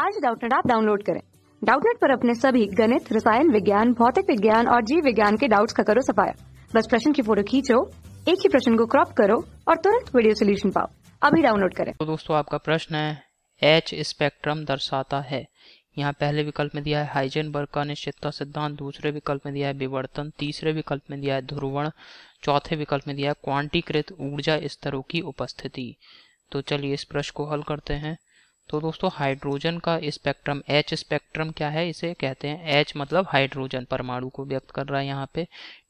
आज डाउटनेट आप डाउनलोड करें डाउटनेट पर अपने सभी गणित रसायन विज्ञान भौतिक विज्ञान और जीव विज्ञान के डाउट्स का करो सफाया बस प्रश्न की फोटो खींचो एक ही प्रश्न को क्रॉप करो और तुरंत वीडियो सोल्यूशन पाओ अभी डाउनलोड करें तो दोस्तों आपका प्रश्न है एच स्पेक्ट्रम दर्शाता है यहाँ पहले विकल्प में दिया है हाइजेनबर्ग का निश्चितता सिद्धांत दूसरे विकल्प में दिया है विवर्तन तीसरे विकल्प में दिया है ध्रुवण चौथे विकल्प में दिया है क्वांटीकृत ऊर्जा स्तरों की उपस्थिति तो चलिए इस प्रश्न को हल करते हैं तो दोस्तों हाइड्रोजन का स्पेक्ट्रम एच स्पेक्ट्रम क्या है इसे कहते हैं एच मतलब हाइड्रोजन परमाणु को व्यक्त कर रहा है यहाँ पे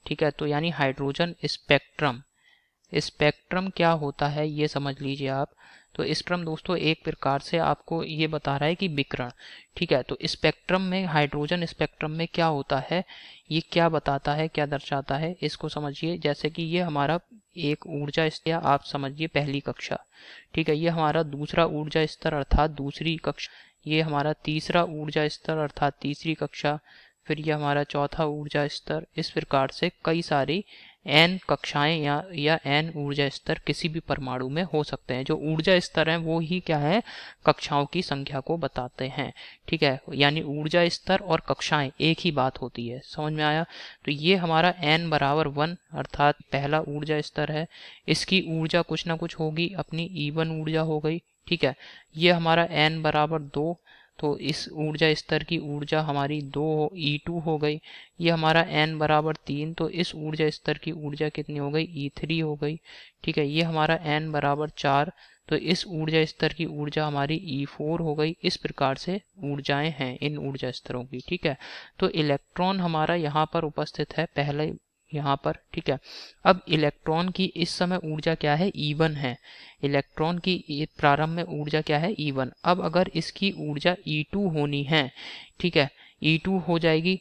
ठीक है तो यानी हाइड्रोजन स्पेक्ट्रम स्पेक्ट्रम क्या होता है ये समझ लीजिए आप तो स्पेक्ट्रम दोस्तों एक प्रकार से आपको ये बता रहा है कि विकरण ठीक है तो स्पेक्ट्रम में हाइड्रोजन स्पेक्ट्रम में क्या होता है ये क्या बताता है क्या दर्शाता है इसको समझिए जैसे कि ये हमारा एक ऊर्जा स्तर आप समझिए पहली कक्षा ठीक है ये हमारा दूसरा ऊर्जा स्तर अर्थात दूसरी कक्षा ये हमारा तीसरा ऊर्जा स्तर अर्थात तीसरी कक्षा फिर ये हमारा चौथा ऊर्जा स्तर इस प्रकार से कई सारी एन कक्षाएं या या एन ऊर्जा स्तर किसी भी परमाणु में हो सकते हैं जो ऊर्जा स्तर हैं वो ही क्या है कक्षाओं की संख्या को बताते हैं ठीक है यानी ऊर्जा स्तर और कक्षाएं एक ही बात होती है समझ में आया तो ये हमारा एन बराबर वन अर्थात पहला ऊर्जा स्तर है इसकी ऊर्जा कुछ ना कुछ होगी अपनी ई ऊर्जा हो गई ठीक है ये हमारा एन बराबर दो तो इस ऊर्जा स्तर की ऊर्जा हमारी दो ई e टू हो गई ये हमारा एन बराबर तीन तो इस ऊर्जा स्तर की ऊर्जा कितनी हो गई ई e थ्री हो गई ठीक है ये हमारा एन बराबर चार तो इस ऊर्जा स्तर की ऊर्जा हमारी ई e फोर हो गई इस प्रकार से ऊर्जाएं हैं इन ऊर्जा स्तरों की ठीक है तो इलेक्ट्रॉन हमारा यहाँ पर उपस्थित है पहले यहाँ पर ठीक है अब इलेक्ट्रॉन की इस समय ऊर्जा क्या है ईवन e है इलेक्ट्रॉन की प्रारंभ में ऊर्जा क्या है ईवन e अब अगर इसकी ऊर्जा ई e टू होनी है ठीक है ई टू हो जाएगी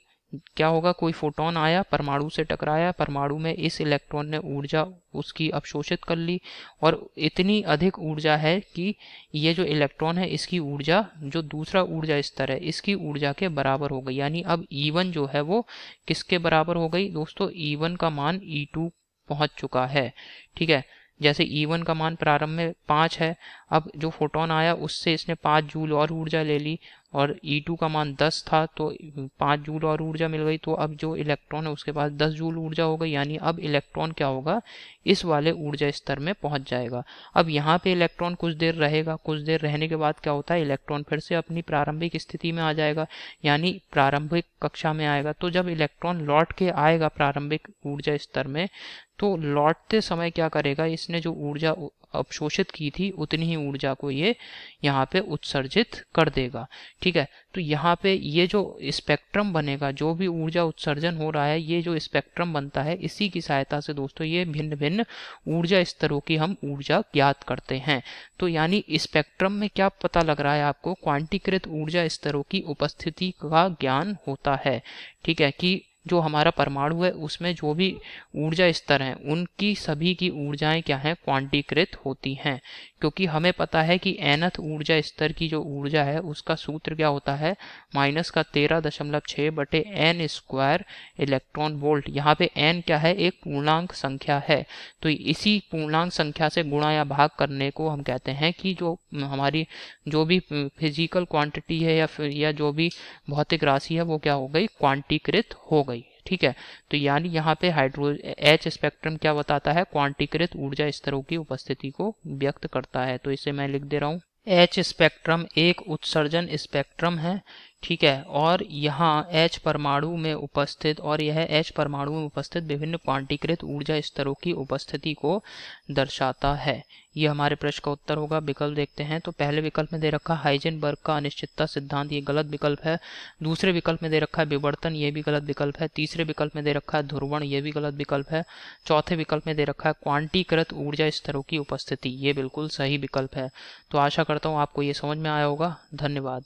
क्या होगा कोई फोटोन आया परमाणु से टकराया परमाणु में इस इलेक्ट्रॉन ने ऊर्जा उसकी अवशोषित कर ली और इतनी अधिक ऊर्जा है कि ये जो इलेक्ट्रॉन है इसकी ऊर्जा जो दूसरा ऊर्जा स्तर है इसकी ऊर्जा के बराबर हो गई यानी अब E1 जो है वो किसके बराबर हो गई दोस्तों E1 का मान ई e पहुंच चुका है ठीक है जैसे E1 का मान प्रारंभ में पाँच है अब जो फोटोन आया उससे इसने पाँच जूल और ऊर्जा ले ली और E2 का मान 10 था तो 5 जूल और ऊर्जा मिल गई तो अब जो इलेक्ट्रॉन है उसके पास 10 जूल ऊर्जा हो गई यानी अब इलेक्ट्रॉन क्या होगा इस वाले ऊर्जा स्तर में पहुंच जाएगा अब यहाँ पे इलेक्ट्रॉन कुछ देर रहेगा कुछ देर रहने के बाद क्या होता है इलेक्ट्रॉन फिर से अपनी प्रारंभिक स्थिति में आ जाएगा यानी प्रारंभिक कक्षा में आएगा तो जब इलेक्ट्रॉन लौट के आएगा प्रारंभिक ऊर्जा स्तर में तो लौटते समय क्या करेगा इसने जो ऊर्जा अवशोषित की थी उतनी ही ऊर्जा को ये यहाँ पे उत्सर्जित कर देगा ठीक है तो यहाँ पे ये जो स्पेक्ट्रम बनेगा जो भी ऊर्जा उत्सर्जन हो रहा है ये जो स्पेक्ट्रम बनता है इसी की सहायता से दोस्तों ये भिन्न भिन्न ऊर्जा स्तरों की हम ऊर्जा ज्ञात करते हैं तो यानी स्पेक्ट्रम में क्या पता लग रहा है आपको क्वांटिकृत ऊर्जा स्तरों की उपस्थिति का ज्ञान होता है ठीक है कि जो हमारा परमाणु है उसमें जो भी ऊर्जा स्तर हैं उनकी सभी की ऊर्जाएं क्या हैं क्वांटीकृत होती हैं क्योंकि हमें पता है कि एनथ ऊर्जा स्तर की जो ऊर्जा है उसका सूत्र क्या होता है माइनस का तेरह दशमलव छः बटे एन स्क्वायर इलेक्ट्रॉन वोल्ट यहाँ पे एन क्या है एक पूर्णांक संख्या है तो इसी पूर्णांक संख्या से गुणा या भाग करने को हम कहते हैं कि जो हमारी जो भी फिजिकल क्वांटिटी है या फिर या जो भी भौतिक राशि है वो क्या हो गई क्वांटीकृत हो गई ठीक है तो यानी यहाँ पे हाइड्रो एच स्पेक्ट्रम क्या बताता है क्वांटीकृत ऊर्जा स्तरों की उपस्थिति को व्यक्त करता है तो इसे मैं लिख दे रहा हूँ एच स्पेक्ट्रम एक उत्सर्जन स्पेक्ट्रम है ठीक है और यहाँ एच परमाणु में उपस्थित और यह एच परमाणु में उपस्थित विभिन्न क्वांटीकृत ऊर्जा स्तरों की उपस्थिति को दर्शाता है ये हमारे प्रश्न का उत्तर होगा विकल्प देखते हैं तो पहले विकल्प में दे रखा हाइजेनबर्ग का अनिश्चितता सिद्धांत ये गलत विकल्प है दूसरे विकल्प में दे रखा है विवर्तन ये भी गलत विकल्प है तीसरे विकल्प में दे रखा है ध्रुवण ये भी गलत विकल्प है चौथे विकल्प में दे रखा है क्वांटीकृत ऊर्जा स्तरों की उपस्थिति ये बिल्कुल सही विकल्प है तो आशा करता हूँ आपको ये समझ में आया होगा धन्यवाद